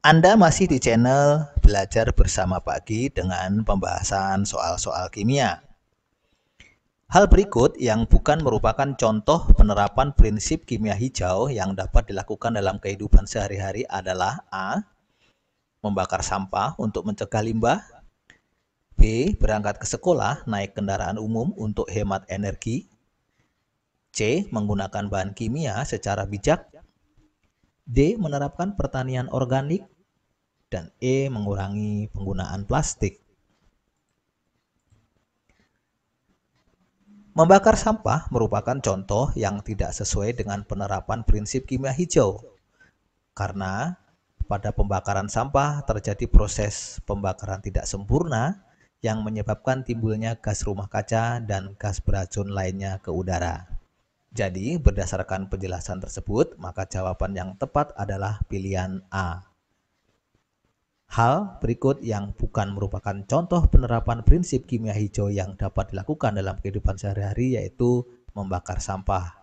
Anda masih di channel Belajar Bersama Pagi dengan pembahasan soal-soal kimia. Hal berikut yang bukan merupakan contoh penerapan prinsip kimia hijau yang dapat dilakukan dalam kehidupan sehari-hari adalah A. Membakar sampah untuk mencegah limbah B. Berangkat ke sekolah naik kendaraan umum untuk hemat energi C. Menggunakan bahan kimia secara bijak D. Menerapkan pertanian organik dan E mengurangi penggunaan plastik. Membakar sampah merupakan contoh yang tidak sesuai dengan penerapan prinsip kimia hijau. Karena pada pembakaran sampah terjadi proses pembakaran tidak sempurna yang menyebabkan timbulnya gas rumah kaca dan gas beracun lainnya ke udara. Jadi, berdasarkan penjelasan tersebut, maka jawaban yang tepat adalah pilihan A. Hal berikut yang bukan merupakan contoh penerapan prinsip kimia hijau yang dapat dilakukan dalam kehidupan sehari-hari yaitu membakar sampah.